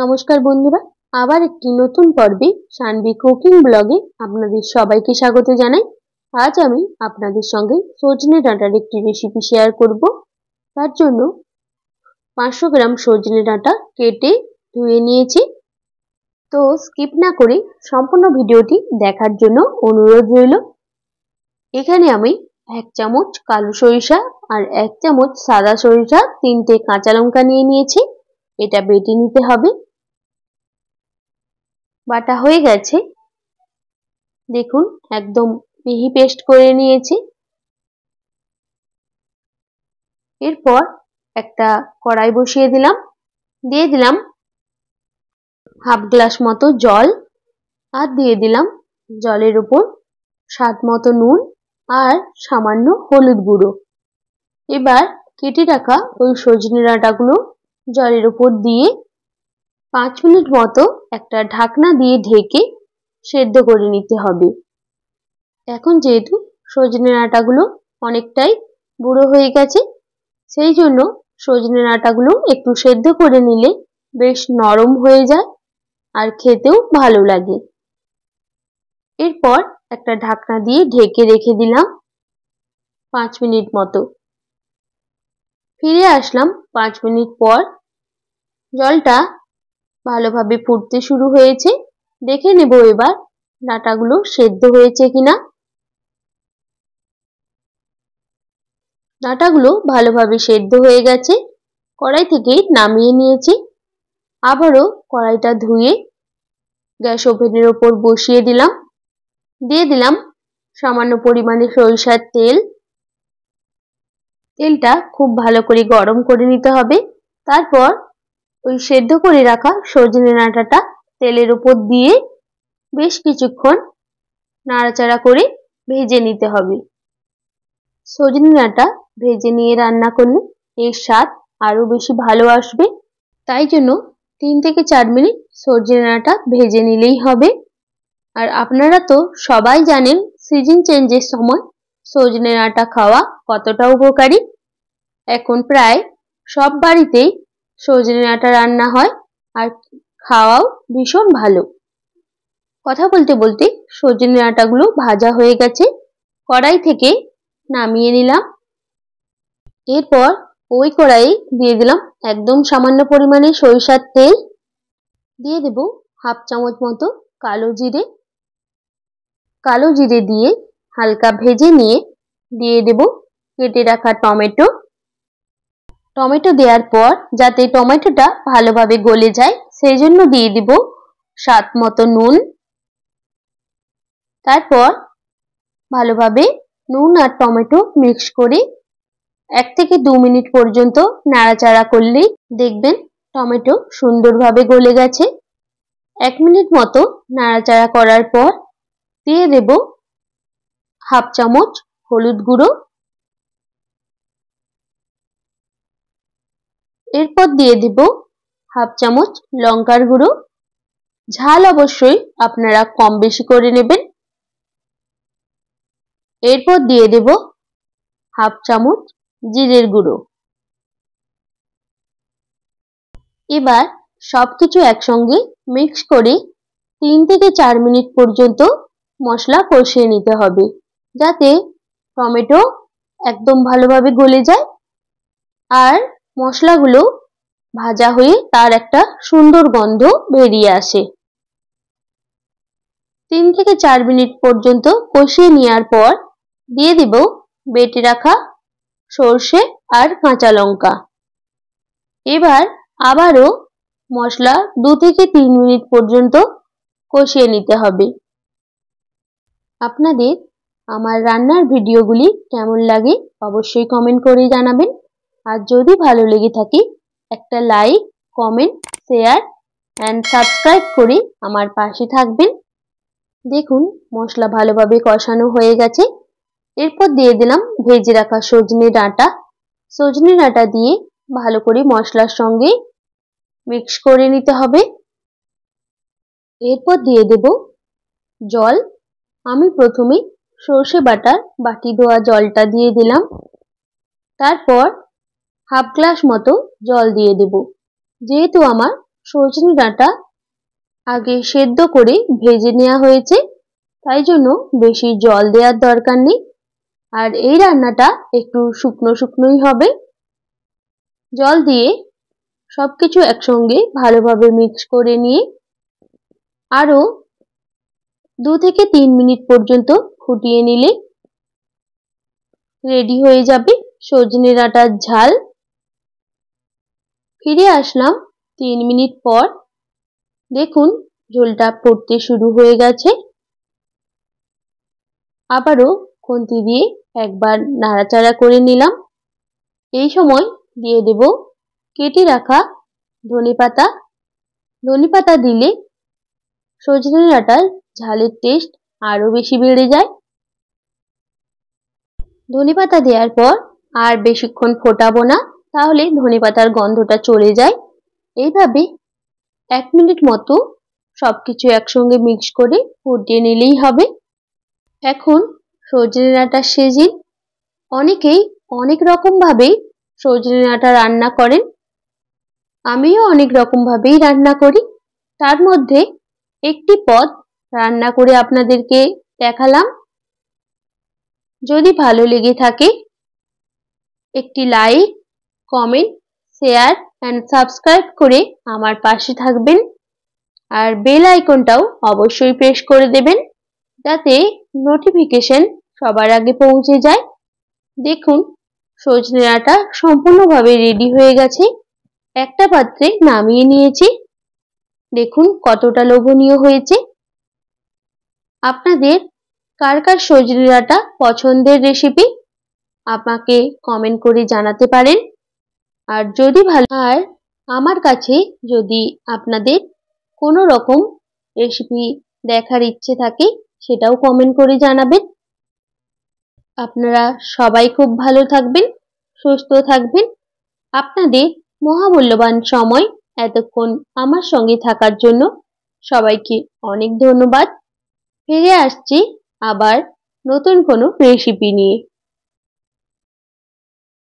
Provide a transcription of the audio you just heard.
নমস্কার বন্ধুরা আবার একটি নতুন পর্বে সানবি কুকিং ব্লগে আপনাদের সবাইকে স্বাগত জানাই আজ আমি আপনাদের সঙ্গে সজনে ডাঁটার একটি রেসিপি শেয়ার করব তার জন্য পাঁচশো গ্রাম সজনে ডাঁটা কেটে ধুয়ে নিয়েছি তো স্কিপ না করে সম্পূর্ণ ভিডিওটি দেখার জন্য অনুরোধ রইল এখানে আমি এক চামচ কালো সরিষা আর এক চামচ সাদা সরিষা তিনটে কাঁচা লঙ্কা নিয়ে নিয়েছি এটা বেটে নিতে হবে বাটা হয়ে গেছে দেখুন একদম মিহি পেস্ট করে নিয়েছি এরপর একটা কড়াই বসিয়ে দিলাম দিয়ে দিলাম হাফ গ্লাস মতো জল আর দিয়ে দিলাম জলের উপর স্বাদ মতো নুন আর সামান্য হলুদ গুঁড়ো এবার কেটে রাখা ওই সজনে ডাঁটাগুলো জলের উপর দিয়ে পাঁচ মিনিট মতো একটা ঢাকনা দিয়ে ঢেকে সেদ্ধ করে নিতে হবে এখন যেহেতু সজনে আটাগুলো অনেকটাই বুড়ো হয়ে গেছে সেই জন্য সজনে আটাগুলো একটু সেদ্ধ করে নিলে বেশ নরম হয়ে যায় আর খেতেও ভালো লাগে এরপর একটা ঢাকনা দিয়ে ঢেকে রেখে দিলাম পাঁচ মিনিট মতো ফিরে আসলাম পাঁচ মিনিট পর জলটা ভালোভাবে ফুটতে শুরু হয়েছে দেখে নেব এবার ডাটাগুলো সেদ্ধ হয়েছে কিনা ডাটাগুলো ভালোভাবে সেদ্ধ হয়ে গেছে কড়াই থেকে নামিয়ে নিয়েছি আবারও কড়াইটা ধুয়ে গ্যাস ওভেনের ওপর বসিয়ে দিলাম দিয়ে দিলাম সামান্য পরিমাণে সরিষার তেল তেলটা খুব ভালো করে গরম করে নিতে হবে তারপর ওই সেদ্ধ করে রাখা সজনে ডাঁটাটা তেলের উপর দিয়ে বেশ কিছুক্ষণ নাড়াচাড়া করে ভেজে নিতে হবে সজনে ডাঁটা ভেজে নিয়ে রান্না করলে এর স্বাদ আরও বেশি ভালো আসবে তাই জন্য তিন থেকে চার মিনিট সজনে ডাঁটা ভেজে নিলেই হবে আর আপনারা তো সবাই জানেন সিজন চেঞ্জের সময় সজনে ডাঁটা খাওয়া কতটা উপকারী এখন প্রায় সব বাড়িতেই সজনে ডাঁটা রান্না হয় আর খাওয়াও ভীষণ ভালো কথা বলতে বলতে সজনে ডাঁটাগুলো ভাজা হয়ে গেছে কড়াই থেকে নামিয়ে নিলাম এরপর ওই কড়াই দিয়ে দিলাম একদম সামান্য পরিমাণে সরিষার তেল দিয়ে দেব হাফ চামচ মতো কালো জিরে কালো জিরে দিয়ে হালকা ভেজে নিয়ে দিয়ে দেব কেটে রাখা টমেটো টমেটো দেওয়ার পর যাতে টমেটোটা ভালোভাবে গলে যায় সেই জন্য দিয়ে দিব স্বাদ মতো নুন তারপর ভালোভাবে নুন আর টমেটো মিক্স করে এক থেকে দু মিনিট পর্যন্ত নাড়াচাড়া করলেই দেখবেন টমেটো সুন্দরভাবে গলে গেছে এক মিনিট মতো নাড়াচাড়া করার পর দিয়ে দেব হাফ চামচ হলুদ গুঁড়ো এরপর দিয়ে দিব হাফ চামচ লঙ্কার গুঁড়ো ঝাল অবশ্যই আপনারা কম বেশি করে নেবেন এরপর দিয়ে দেব হাফ চামচ জিরের গুঁড়ো এবার সব কিছু একসঙ্গে মিক্স করে তিন থেকে চার মিনিট পর্যন্ত মশলা কষিয়ে নিতে হবে যাতে টমেটো একদম ভালোভাবে গলে যায় আর মশলাগুলো ভাজা হয়ে তার একটা সুন্দর গন্ধ বেরিয়ে আসে তিন থেকে চার মিনিট পর্যন্ত কষিয়ে নেওয়ার পর দিয়ে দিব বেটে রাখা সর্ষে আর কাঁচা লঙ্কা এবার আবারও মশলা দু থেকে তিন মিনিট পর্যন্ত কষিয়ে নিতে হবে আপনাদের আমার রান্নার ভিডিওগুলি কেমন লাগে অবশ্যই কমেন্ট করে জানাবেন আর যদি ভালো লেগে থাকি একটা like comment share and subscribe করে আমার পাশে থাকবেন দেখুন মশলা ভালোভাবে কষানো হয়ে গেছে এরপর দিয়ে দিলাম ভেজে রাখা সজনে ডাঁটা সজনে ডাঁটা দিয়ে ভালো করে মশলার সঙ্গে মিক্স করে নিতে হবে এরপর দিয়ে দেব জল আমি প্রথমে সর্ষে বাটার বাটি ধোয়া জলটা দিয়ে দিলাম তারপর হাফ গ্লাস মতো জল দিয়ে দেব যেহেতু আমার সজনে ডাঁটা আগে সেদ্ধ করে ভেজে নেওয়া হয়েছে তাই জন্য বেশি জল দেওয়ার দরকার নেই আর এই রান্নাটা একটু শুকনো শুকনোই হবে জল দিয়ে সব কিছু একসঙ্গে ভালোভাবে মিক্স করে নিয়ে আরও দু থেকে তিন মিনিট পর্যন্ত ফুটিয়ে নিলে রেডি হয়ে যাবে সজনে ডাঁটার ঝাল ফিরে আসলাম তিন মিনিট পর দেখুন ঝোলটা পড়তে শুরু হয়ে গেছে আবারও খুন্তি দিয়ে একবার নাড়াচাড়া করে নিলাম এই সময় দিয়ে দেব কেটে রাখা ধনে পাতা ধনে পাতা দিলে সজনে ডাঁটার ঝালের টেস্ট আরও বেশি বেড়ে যায় ধনে পাতা দেওয়ার পর আর বেশিক্ষণ ফোটাবো না তাহলে ধনে পাতার গন্ধটা চলে যায় এইভাবে এক মিনিট মতো সব কিছু একসঙ্গে মিক্স করে ফুটিয়ে নিলেই হবে এখন সজনে ডাঁটা সিজিন অনেকেই অনেক রকমভাবেই সজনে ডাঁটা রান্না করেন আমিও অনেক রকমভাবেই রান্না করি তার মধ্যে একটি পদ রান্না করে আপনাদেরকে দেখালাম যদি ভালো লেগে থাকে একটি like comment share and subscribe করে আমার পাশে থাকবেন আর বেল আইকনটাও অবশ্যই প্রেস করে দেবেন যাতে নোটিফিকেশন সবার আগে পৌঁছে যায় দেখুন সজনে ডাঁটা সম্পূর্ণভাবে রেডি হয়ে গেছে একটা পাত্রে নামিয়ে নিয়েছি দেখুন কতটা লোভনীয় হয়েছে আপনাদের কার কার সজনে ডাঁটা পছন্দের রেসিপি আমাকে কমেন্ট করে জানাতে পারেন আর যদি ভালো আর আমার কাছে যদি আপনাদের কোনো রকম রেসিপি দেখার ইচ্ছে থাকে সেটাও কমেন্ট করে জানাবেন আপনারা সবাই খুব ভালো থাকবেন সুস্থ থাকবেন আপনাদের মহামূল্যবান সময় এতক্ষণ আমার সঙ্গে থাকার জন্য সবাইকে অনেক ধন্যবাদ ফিরে আসছি আবার নতুন কোনো রেসিপি নিয়ে